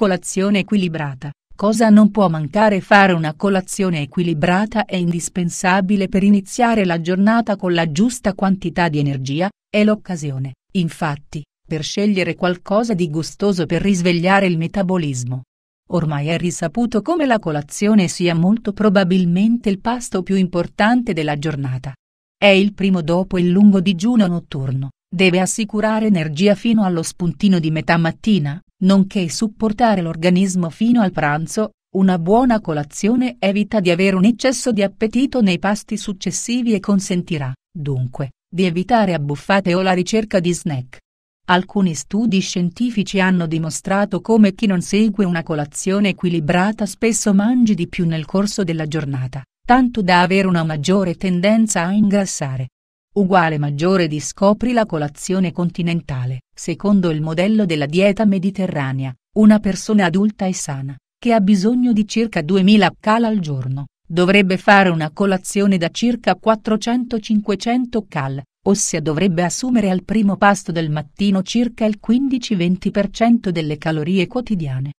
Colazione equilibrata. Cosa non può mancare fare una colazione equilibrata è indispensabile per iniziare la giornata con la giusta quantità di energia, è l'occasione, infatti, per scegliere qualcosa di gustoso per risvegliare il metabolismo. Ormai è risaputo come la colazione sia molto probabilmente il pasto più importante della giornata. È il primo dopo il lungo digiuno notturno, deve assicurare energia fino allo spuntino di metà mattina, nonché supportare l'organismo fino al pranzo, una buona colazione evita di avere un eccesso di appetito nei pasti successivi e consentirà, dunque, di evitare abbuffate o la ricerca di snack. Alcuni studi scientifici hanno dimostrato come chi non segue una colazione equilibrata spesso mangi di più nel corso della giornata, tanto da avere una maggiore tendenza a ingrassare uguale maggiore di scopri la colazione continentale, secondo il modello della dieta mediterranea, una persona adulta e sana, che ha bisogno di circa 2000 cal al giorno, dovrebbe fare una colazione da circa 400-500 cal, ossia dovrebbe assumere al primo pasto del mattino circa il 15-20% delle calorie quotidiane.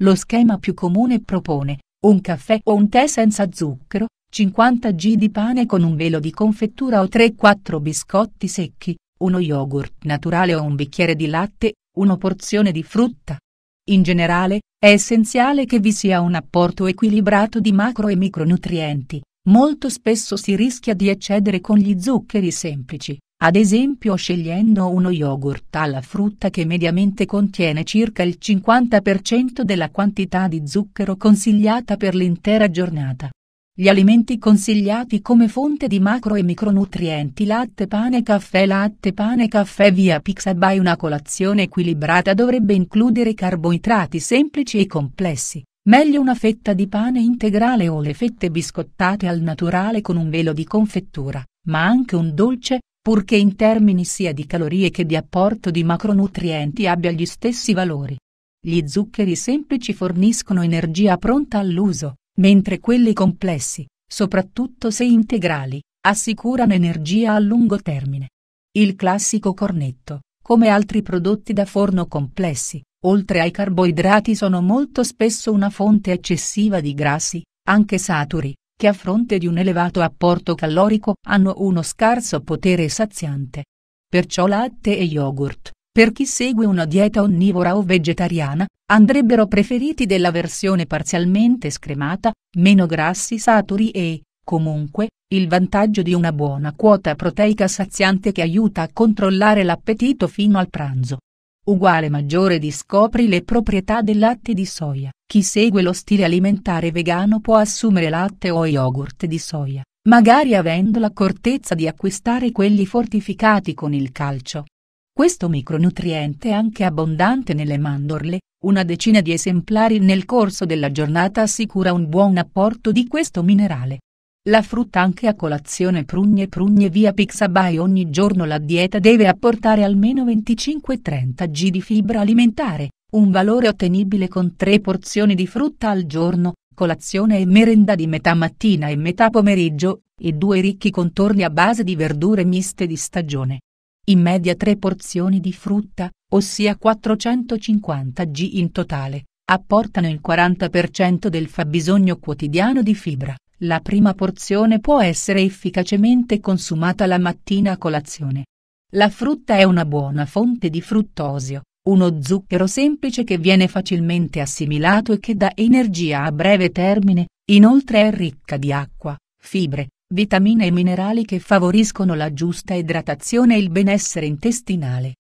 Lo schema più comune propone un caffè o un tè senza zucchero, 50 g di pane con un velo di confettura o 3-4 biscotti secchi, uno yogurt naturale o un bicchiere di latte, una porzione di frutta. In generale, è essenziale che vi sia un apporto equilibrato di macro e micronutrienti, molto spesso si rischia di eccedere con gli zuccheri semplici, ad esempio scegliendo uno yogurt alla frutta che mediamente contiene circa il 50% della quantità di zucchero consigliata per l'intera giornata. Gli alimenti consigliati come fonte di macro e micronutrienti latte pane caffè latte pane caffè via Pixabay Una colazione equilibrata dovrebbe includere carboidrati semplici e complessi, meglio una fetta di pane integrale o le fette biscottate al naturale con un velo di confettura, ma anche un dolce, purché in termini sia di calorie che di apporto di macronutrienti abbia gli stessi valori. Gli zuccheri semplici forniscono energia pronta all'uso mentre quelli complessi, soprattutto se integrali, assicurano energia a lungo termine. Il classico cornetto, come altri prodotti da forno complessi, oltre ai carboidrati sono molto spesso una fonte eccessiva di grassi, anche saturi, che a fronte di un elevato apporto calorico hanno uno scarso potere saziante. Perciò latte e yogurt, per chi segue una dieta onnivora o vegetariana, andrebbero preferiti della versione parzialmente scremata, meno grassi saturi e, comunque, il vantaggio di una buona quota proteica saziante che aiuta a controllare l'appetito fino al pranzo. Uguale maggiore discopri le proprietà del latte di soia. Chi segue lo stile alimentare vegano può assumere latte o yogurt di soia, magari avendo l'accortezza di acquistare quelli fortificati con il calcio, questo micronutriente è anche abbondante nelle mandorle, una decina di esemplari nel corso della giornata assicura un buon apporto di questo minerale. La frutta anche a colazione prugne prugne via Pixabay ogni giorno la dieta deve apportare almeno 25-30 g di fibra alimentare, un valore ottenibile con tre porzioni di frutta al giorno, colazione e merenda di metà mattina e metà pomeriggio, e due ricchi contorni a base di verdure miste di stagione in media tre porzioni di frutta, ossia 450 g in totale, apportano il 40% del fabbisogno quotidiano di fibra. La prima porzione può essere efficacemente consumata la mattina a colazione. La frutta è una buona fonte di fruttosio, uno zucchero semplice che viene facilmente assimilato e che dà energia a breve termine, inoltre è ricca di acqua, fibre, vitamine e minerali che favoriscono la giusta idratazione e il benessere intestinale.